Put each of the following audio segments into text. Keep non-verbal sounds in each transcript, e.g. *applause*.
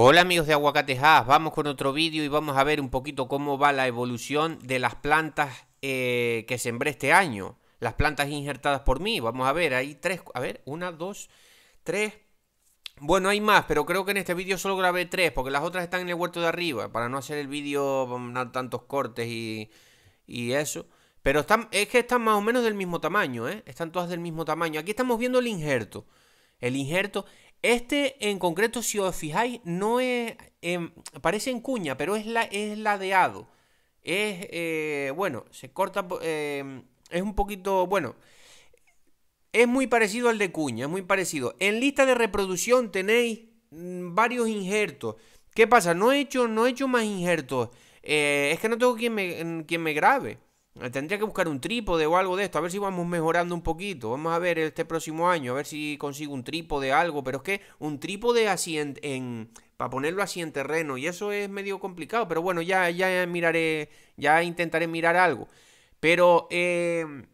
Hola amigos de Aguacatejas, vamos con otro vídeo y vamos a ver un poquito cómo va la evolución de las plantas eh, que sembré este año. Las plantas injertadas por mí, vamos a ver, hay tres, a ver, una, dos, tres. Bueno, hay más, pero creo que en este vídeo solo grabé tres, porque las otras están en el huerto de arriba, para no hacer el vídeo con tantos cortes y, y eso. Pero es que están más o menos del mismo tamaño, ¿eh? Están todas del mismo tamaño. Aquí estamos viendo el injerto. El injerto, este en concreto, si os fijáis, no es. Em, parece en cuña, pero es, la, es ladeado. Es. Eh, bueno, se corta. Em, es un poquito. Bueno. Es muy parecido al de cuña, es muy parecido. En lista de reproducción tenéis mm, varios injertos. ¿Qué pasa? No he hecho, no he hecho más injertos. Eh, es que no tengo quien me, quien me grabe. Tendría que buscar un trípode o algo de esto, a ver si vamos mejorando un poquito. Vamos a ver este próximo año, a ver si consigo un trípode, o algo. Pero es que un trípode así en, para ponerlo así en terreno, y eso es medio complicado. Pero bueno, ya, ya miraré, ya intentaré mirar algo. Pero em,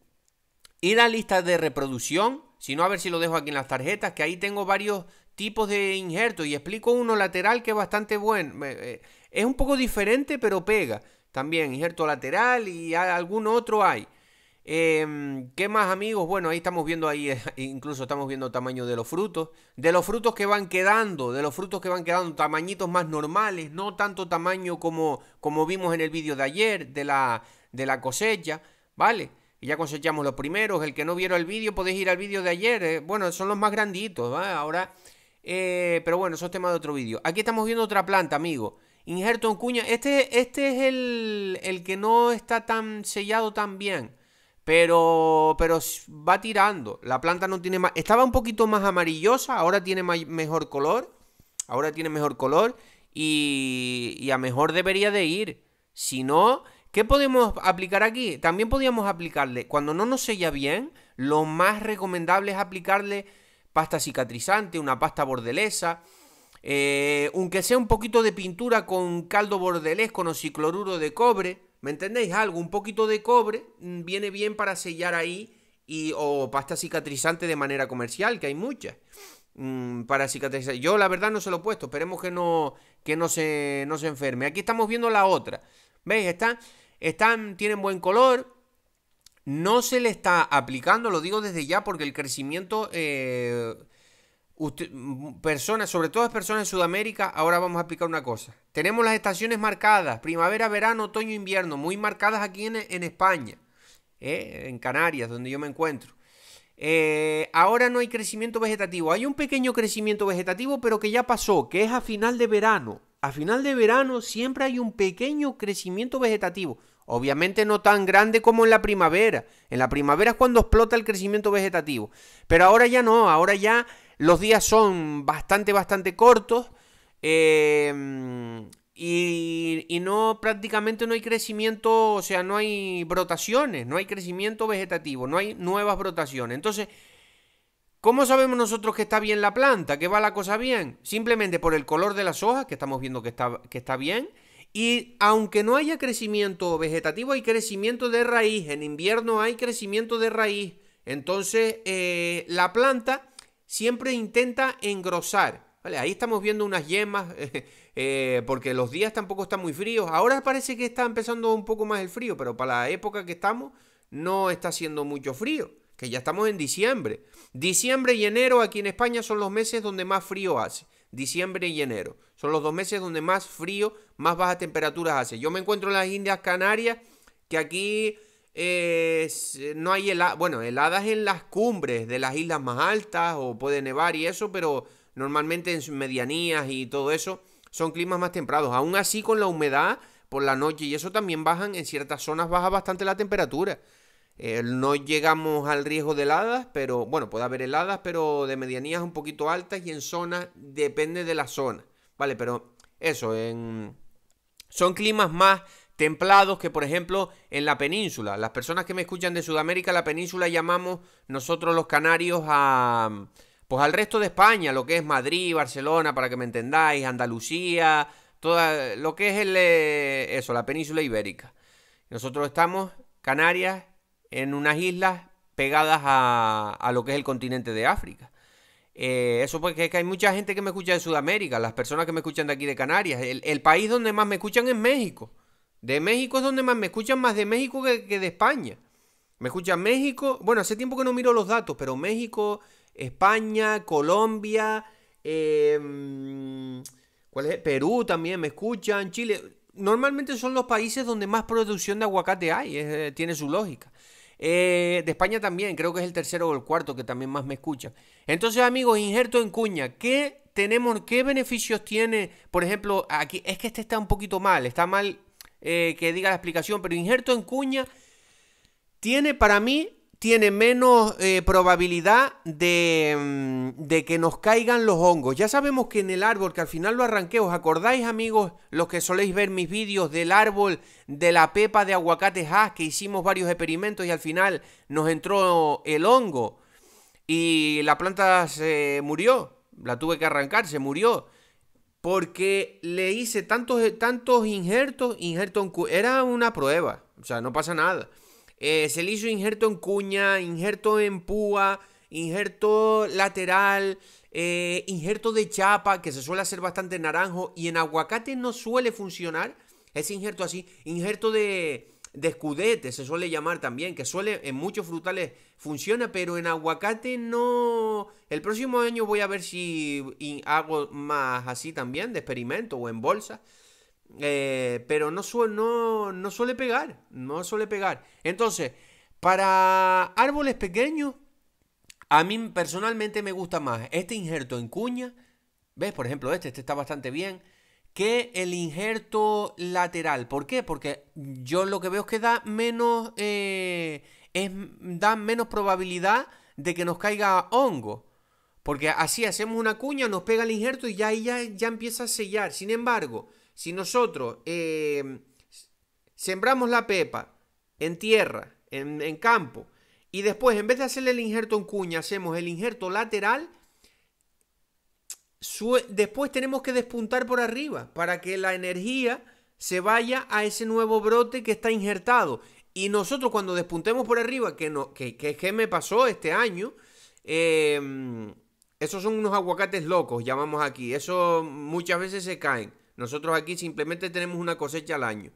ir a lista de reproducción, si no, a ver si lo dejo aquí en las tarjetas, que ahí tengo varios tipos de injertos y explico uno lateral que es bastante bueno. Eh, eh, es un poco diferente, pero pega también, injerto lateral y algún otro hay. Em, ¿Qué más amigos? Bueno, ahí estamos viendo ahí, eh, *laughs* incluso estamos viendo tamaño de los frutos, de los frutos que van quedando, de los frutos que van quedando, tamañitos más normales, no tanto tamaño como, como vimos en el vídeo de ayer de la, de la cosecha, ¿vale? ya cosechamos los primeros, el que no vieron el vídeo podéis ir al vídeo de ayer, eh, bueno, son los más granditos, ¿vale? Ahora, eh, pero bueno, eso es tema de otro vídeo. Aquí estamos viendo otra planta, amigos. Injerto en Cuña. Este, este es el, el, que no está tan sellado tan bien. Pero, pero va tirando. La planta no tiene más. Estaba un poquito más amarillosa. Ahora tiene mejor color. Ahora tiene mejor color. Y, y a mejor debería de ir. Si no, ¿qué podemos aplicar aquí? También podríamos aplicarle. Cuando no nos sella bien, lo más recomendable es aplicarle pasta cicatrizante, una pasta bordelesa. Eh, aunque sea un poquito de pintura con caldo bordelés, con cicloruro de cobre, ¿me entendéis? Algo, un poquito de cobre mm, viene bien para sellar ahí y, o pasta cicatrizante de manera comercial, que hay muchas mm, para cicatrizar. Yo la verdad no se lo he puesto, esperemos que no, que no, se, no se enferme. Aquí estamos viendo la otra. ¿Veis? están, tienen buen color. No se le está aplicando, lo digo desde ya, porque el crecimiento eh, personas, sobre todo personas en Sudamérica, ahora vamos a explicar una cosa. Tenemos las estaciones marcadas, primavera, verano, otoño, invierno, muy marcadas aquí en, en España, ¿eh? en Canarias, donde yo me encuentro. Eh, ahora no hay crecimiento vegetativo, hay un pequeño crecimiento vegetativo, pero que ya pasó, que es a final de verano. A final de verano siempre hay un pequeño crecimiento vegetativo. Obviamente no tan grande como en la primavera. En la primavera es cuando explota el crecimiento vegetativo. Pero ahora ya no, ahora ya los días son bastante, bastante cortos. Em, y, no prácticamente no hay crecimiento, o sea, no hay brotaciones, no hay crecimiento vegetativo, no hay nuevas brotaciones. Entonces, ¿cómo sabemos nosotros que está bien la planta, que va la cosa bien? Simplemente por el color de las hojas, que estamos viendo que está, que está bien. Y aunque no haya crecimiento vegetativo, hay crecimiento de raíz. En invierno hay crecimiento de raíz. Entonces, eh, la planta siempre intenta engrosar. Vale, ahí estamos viendo unas yemas *laughs* eh, porque los días tampoco están muy fríos. Ahora parece que está empezando un poco más el frío, pero para la época que estamos no está haciendo mucho frío, que ya estamos en diciembre. Diciembre y enero aquí en España son los meses donde más frío hace. Diciembre y enero son los dos meses donde más frío, más bajas temperaturas hace. Yo me encuentro en las Indias Canarias, que aquí no hay heladas, bueno, heladas en las cumbres de las islas más altas o puede nevar y eso, pero normalmente en medianías y todo eso son climas más temprados. Aún así con la humedad por la noche y eso también bajan, en ciertas zonas baja bastante la temperatura. Eh, no llegamos al riesgo de heladas, pero bueno, puede haber heladas, pero de medianías un poquito altas y en zonas, depende de la zona. Vale, pero eso, en... son climas más templados que, por ejemplo, en la península. Las personas que me escuchan de Sudamérica, la península llamamos nosotros los canarios a... Pues al resto de España, lo que es Madrid, Barcelona, para que me entendáis, Andalucía, todo lo que es el, eh, eso, la península ibérica. Nosotros estamos, Canarias, en unas islas pegadas a, a lo que es el continente de África. Eh, eso porque es que hay mucha gente que me escucha de Sudamérica, las personas que me escuchan de aquí de Canarias. El, el país donde más me escuchan es México. De México es donde más me escuchan más de México que, de España. Me escuchan México. Bueno, hace tiempo que no miro los datos, pero México, España, Colombia, em, ¿cuál es? Perú también me escuchan, Chile. Normalmente son los países donde más producción de aguacate hay, eh, tiene su lógica. Eh, de España también, creo que es el tercero o el cuarto que también más me escuchan. Entonces, amigos, injerto en cuña, ¿qué tenemos, qué beneficios tiene? Por ejemplo, aquí es que este está un poquito mal, está mal eh, que diga la explicación, pero injerto en cuña tiene para mí tiene menos eh, probabilidad de, mm, de, que nos caigan los hongos. Ya sabemos que en el árbol, que al final lo arranqué, ¿os acordáis amigos, los que soléis ver mis vídeos del árbol de la pepa de aguacate hash, que hicimos varios experimentos y al final nos entró el hongo y la planta se murió, la tuve que arrancar, se murió porque le hice tantos, eh, tantos injertos, injerto en cuña, era una prueba, o sea, no pasa nada. Eh, se le hizo injerto en cuña, injerto en púa, injerto lateral, eh, injerto de chapa, que se suele hacer bastante naranjo, y en aguacate no suele funcionar, ese injerto así, injerto de, de escudete, se suele llamar también, que suele en muchos frutales funciona, pero en aguacate no. El próximo año voy a ver si hago más así también, de experimento o en bolsa. Eh, pero no, suele. no, no suele pegar, no suele pegar. Entonces, para árboles pequeños, a mí personalmente me gusta más este injerto en cuña. ¿Ves? Por ejemplo, este, este está bastante bien que el injerto lateral. ¿Por qué? Porque yo lo que veo es que da menos, eh, es, da menos probabilidad de que nos caiga hongo. Porque así hacemos una cuña, nos pega el injerto y ya, ya, ya empieza a sellar. Sin embargo, si nosotros eh, sembramos la pepa en tierra, en, en campo, y después en vez de hacerle el injerto en cuña, hacemos el injerto lateral, después tenemos que despuntar por arriba para que la energía se vaya a ese nuevo brote que está injertado. Y nosotros cuando despuntemos por arriba, que, no, que, me pasó este año, em, esos son unos aguacates locos, llamamos aquí. Eso muchas veces se caen. Nosotros aquí simplemente tenemos una cosecha al año.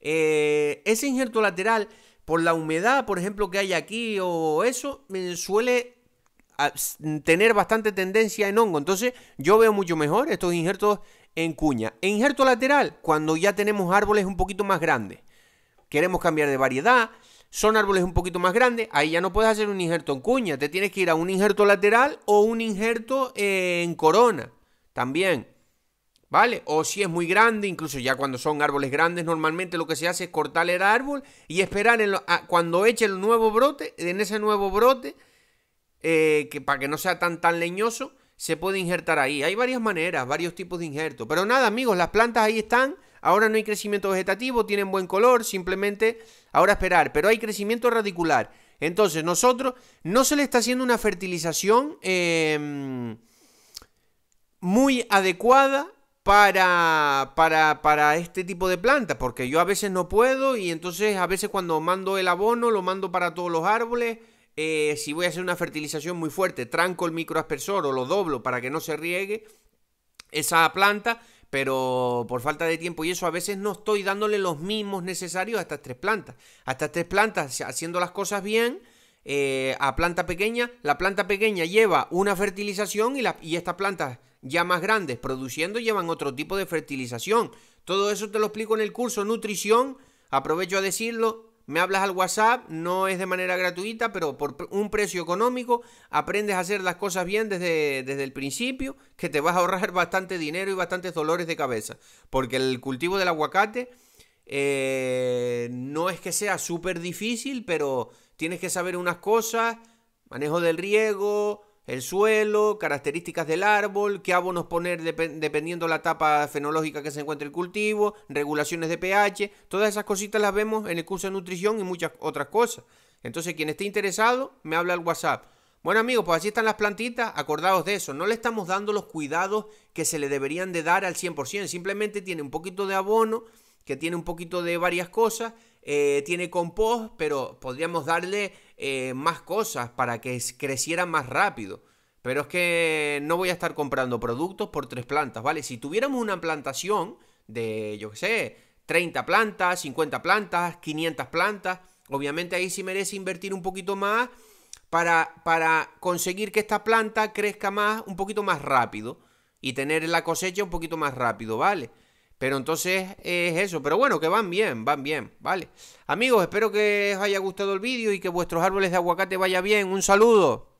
Eh, ese injerto lateral, por la humedad, por ejemplo, que hay aquí o eso, me eh, suele tener bastante tendencia en hongo. Entonces yo veo mucho mejor estos injertos en cuña. En injerto lateral, cuando ya tenemos árboles un poquito más grandes. Queremos cambiar de variedad, son árboles un poquito más grandes, ahí ya no puedes hacer un injerto en cuña, te tienes que ir a un injerto lateral o un injerto eh, en corona también. ¿Vale? O si es muy grande, incluso ya cuando son árboles grandes, normalmente lo que se hace es cortar el árbol y esperar cuando eche el nuevo brote, en ese nuevo brote, eh, que para que no sea tan, tan leñoso, se puede injertar ahí. Hay varias maneras, varios tipos de injerto. Pero nada, amigos, las plantas ahí están. Ahora no hay crecimiento vegetativo, tienen buen color, simplemente ahora esperar. Pero hay crecimiento radicular. Entonces, nosotros no se le está haciendo una fertilización em, muy adecuada para, para, para este tipo de plantas, porque yo a veces no puedo y entonces a veces cuando mando el abono lo mando para todos los árboles eh, si voy a hacer una fertilización muy fuerte, tranco el microaspersor o lo doblo para que no se riegue esa planta, pero por falta de tiempo y eso a veces no estoy dándole los mismos necesarios a estas tres plantas. A estas tres plantas, haciendo las cosas bien, eh, a planta pequeña, la planta pequeña lleva una fertilización y, y estas plantas ya más grandes produciendo llevan otro tipo de fertilización. Todo eso te lo explico en el curso Nutrición, aprovecho a decirlo, me hablas al WhatsApp, no es de manera gratuita, pero por un precio económico aprendes a hacer las cosas bien desde, el principio, que te vas a ahorrar *laughs* bastante dinero y bastantes dolores de cabeza, porque el cultivo del aguacate eh, no es que sea súper difícil, pero tienes que saber unas cosas, manejo del riego, el suelo, características del árbol, qué abonos poner dependiendo la etapa fenológica que se encuentre el cultivo, regulaciones de pH, todas esas cositas las vemos en el curso de nutrición y muchas otras cosas. Entonces, quien esté interesado, me habla al WhatsApp. Bueno amigos, pues así están las plantitas, acordaos de eso, no le estamos dando los cuidados que se le deberían de dar al 100%, simplemente tiene un poquito de abono, que tiene un poquito de varias cosas, eh, tiene compost, pero podríamos darle eh, más cosas para que creciera más rápido. Pero es que no voy a estar comprando productos por tres plantas, ¿vale? Si tuviéramos una plantación de, yo qué sé, 30 plantas, 50 plantas, 500 plantas, obviamente ahí sí merece invertir un poquito más para, para conseguir que esta planta crezca más, un poquito más rápido y tener la cosecha un poquito más rápido, ¿vale? Pero entonces es eso. Pero bueno, que van bien, van bien, ¿vale? Amigos, espero que os haya gustado el vídeo y que vuestros árboles de aguacate vaya bien. Un saludo.